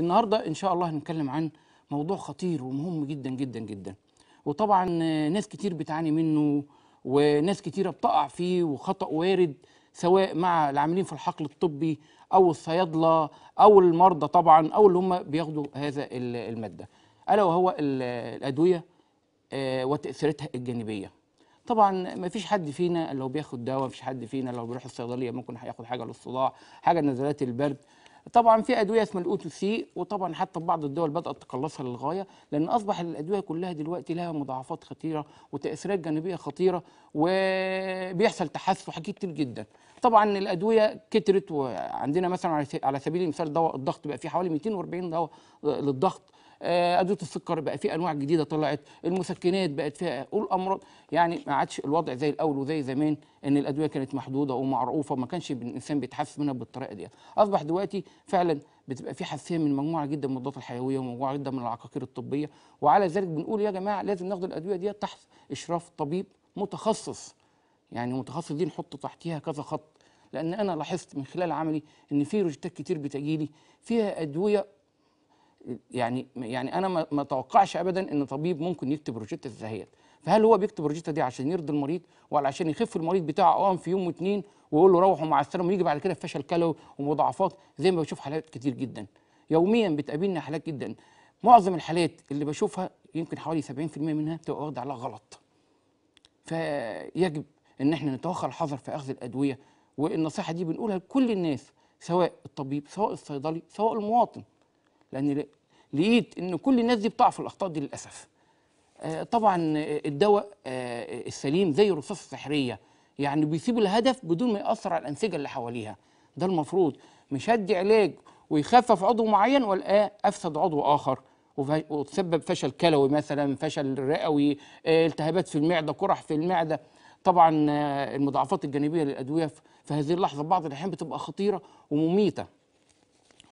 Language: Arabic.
النهارده ان شاء الله هنتكلم عن موضوع خطير ومهم جدا جدا جدا وطبعا ناس كتير بتعاني منه وناس كتيره بتقع فيه وخطا وارد سواء مع العاملين في الحقل الطبي او الصيادله او المرضى طبعا او اللي هم بياخدوا هذا الماده الا وهو الادويه آه، وتاثيراتها الجانبيه طبعا ما فيش حد فينا لو بياخد دواء ما فيش حد فينا لو بيروح الصيدليه ممكن هياخد حاجه للصداع حاجه لنزلات البرد طبعا في ادويه اسمها الاو تو سي وطبعا حتى بعض الدول بدات تقلصها للغايه لان اصبح الادويه كلها دلوقتي لها مضاعفات خطيره وتاثيرات جانبيه خطيره وبيحصل تحسس حاجات كتير جدا طبعا الادويه كترت وعندنا مثلا على سبيل المثال دواء الضغط بقى في حوالي 240 دواء للضغط آه، ادويه السكر بقى في انواع جديده طلعت المسكنات بقت فيها والامراض يعني ما عادش الوضع زي الاول وزي زمان ان الادويه كانت محدوده ومعروفه وما كانش الانسان بيتحسس منها بالطريقه دي اصبح دلوقتي فعلا بتبقى في حساسيه من مجموعه جدا من المضادات الحيويه ومجموعه جدا من العقاقير الطبيه وعلى ذلك بنقول يا جماعه لازم ناخد الادويه دي تحت اشراف طبيب متخصص يعني متخصص دي نحط تحتيها كذا خط لان انا لاحظت من خلال عملي ان في روشتات كتير بتجيلي فيها ادويه يعني يعني انا ما اتوقعش ابدا ان طبيب ممكن يكتب روشته الزهاير فهل هو بيكتب الروشته دي عشان يرضي المريض ولا عشان يخف المريض بتاعه او في يوم واتنين ويقول له روحوا مع السلامه ويجي بعد كده فشل كلوي ومضاعفات زي ما بشوف حالات كتير جدا يوميا بتقابلنا حالات جدا معظم الحالات اللي بشوفها يمكن حوالي 70% منها بتبقى واخده على غلط فيجب ان احنا نتوخى الحذر في اخذ الادويه والنصيحه دي بنقولها لكل الناس سواء الطبيب سواء الصيدلي سواء المواطن لأن لقيت إن كل الناس دي بتقع في الأخطاء دي للأسف آه، طبعا الدواء آه، السليم زي الرصاصة السحرية يعني بيسيب الهدف بدون ما يأثر على الأنسجة اللي حواليها ده المفروض مش هدي علاج ويخفف عضو معين ولا آه، أفسد عضو آخر وتسبب فشل كلوي مثلا فشل رئوي التهابات في المعدة قرح في المعدة طبعا المضاعفات الجانبية للأدوية في هذه اللحظة بعض الأحيان بتبقى خطيرة ومميتة